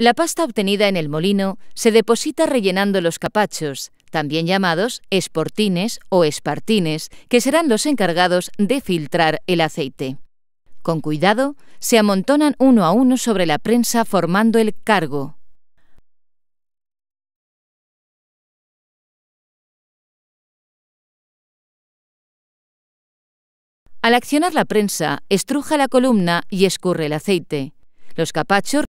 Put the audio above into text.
La pasta obtenida en el molino se deposita rellenando los capachos, también llamados esportines o espartines, que serán los encargados de filtrar el aceite. Con cuidado, se amontonan uno a uno sobre la prensa formando el cargo. Al accionar la prensa, estruja la columna y escurre el aceite. Los capachos